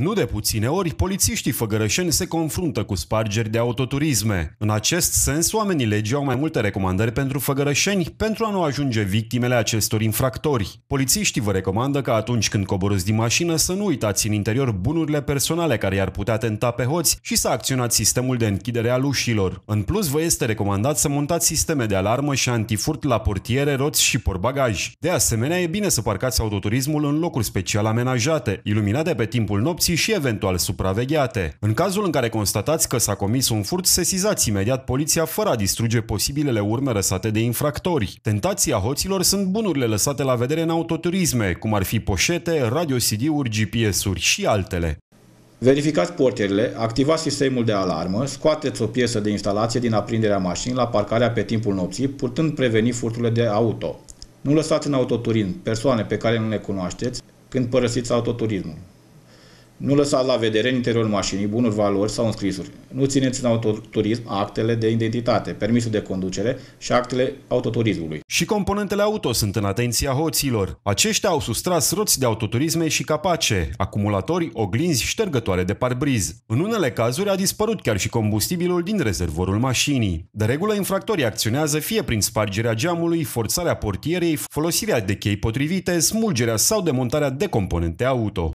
Nu de puține ori, polițiștii făgărășeni se confruntă cu spargeri de autoturisme. În acest sens, oamenii legii au mai multe recomandări pentru făgărășeni pentru a nu ajunge victimele acestor infractori. Polițiștii vă recomandă că atunci când coborâți din mașină să nu uitați în interior bunurile personale care i-ar putea tenta pe hoți și să acționați sistemul de închidere al ușilor. În plus, vă este recomandat să montați sisteme de alarmă și antifurt la portiere, roți și porbagaj. De asemenea, e bine să parcați autoturismul în locuri special amenajate, iluminate pe timpul nopții morții și eventual supravegheate. În cazul în care constatați că s-a comis un furt, sesizați imediat poliția fără a distruge posibilele urme răsate de infractori. Tentația hoților sunt bunurile lăsate la vedere în autoturisme, cum ar fi poșete, radio CD-uri, GPS-uri și altele. Verificați porterile, activați sistemul de alarmă, scoateți o piesă de instalație din aprinderea mașinii la parcarea pe timpul nopții, putând preveni furturile de auto. Nu lăsați în autoturism persoane pe care nu le cunoașteți când părăsiți autoturismul. Nu lăsați la vedere în interiorul mașinii bunuri valori sau înscrisuri. Nu țineți în autoturism actele de identitate, permisul de conducere și actele autoturismului. Și componentele auto sunt în atenția hoților. Aceștia au sustras roți de autoturisme și capace, acumulatori, oglinzi, ștergătoare de parbriz. În unele cazuri a dispărut chiar și combustibilul din rezervorul mașinii. De regulă, infractorii acționează fie prin spargerea geamului, forțarea portierei, folosirea de chei potrivite, smulgerea sau demontarea de componente auto.